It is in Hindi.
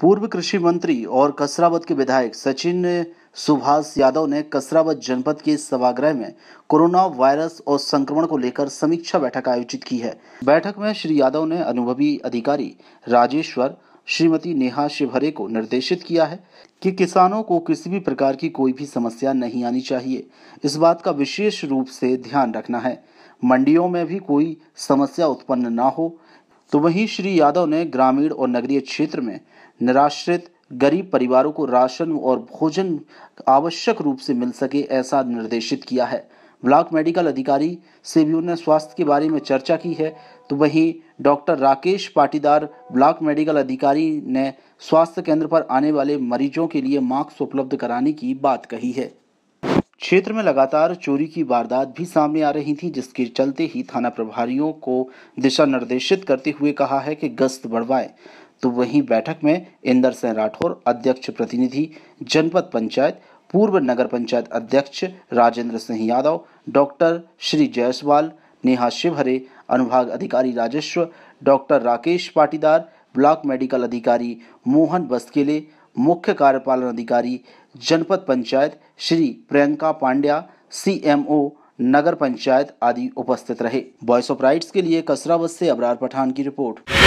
पूर्व कृषि मंत्री और कसरावत के विधायक सचिन सुभाष यादव ने कसरावत जनपद के सभागृह में कोरोना वायरस और संक्रमण को लेकर समीक्षा बैठक आयोजित की है बैठक में श्री यादव ने अनुभवी अधिकारी राजेश्वर श्रीमती नेहा शिवहरे को निर्देशित किया है कि किसानों को किसी भी प्रकार की कोई भी समस्या नहीं आनी चाहिए इस बात का विशेष रूप से ध्यान रखना है मंडियों में भी कोई समस्या उत्पन्न न हो तो वहीं श्री यादव ने ग्रामीण और नगरीय क्षेत्र में निराश्रित गरीब परिवारों को राशन और भोजन आवश्यक रूप से मिल सके ऐसा निर्देशित किया है ब्लॉक मेडिकल अधिकारी से भी उन्होंने स्वास्थ्य के बारे में चर्चा की है तो वहीं doctor Rakesh Patidar block medical अधिकारी ने स्वास्थ्य केंद्र पर आने वाले मरीजों के लिए मास्क उपलब्ध कराने की बात कही है क्षेत्र में लगातार चोरी की वारदात भी सामने आ रही थी जिसके चलते ही थाना प्रभारियों को दिशा निर्देशित करते हुए कहा है कि गश्त बढ़वाएं तो वहीं बैठक में इंदर सिंह राठौर अध्यक्ष प्रतिनिधि जनपद पंचायत पूर्व नगर पंचायत अध्यक्ष राजेंद्र सिंह यादव डॉक्टर श्री जयसवाल नेहा शिवहरे अनुभाग अधिकारी राजस्व doctor Rakesh Patidar block medical अधिकारी मोहन बस्केले मुख्य कार्यपालन अधिकारी जनपद पंचायत श्री प्रियंका पांड्या सी नगर पंचायत आदि उपस्थित रहे वॉइस ऑफ राइट्स के लिए कसरावत से अबरार पठान की रिपोर्ट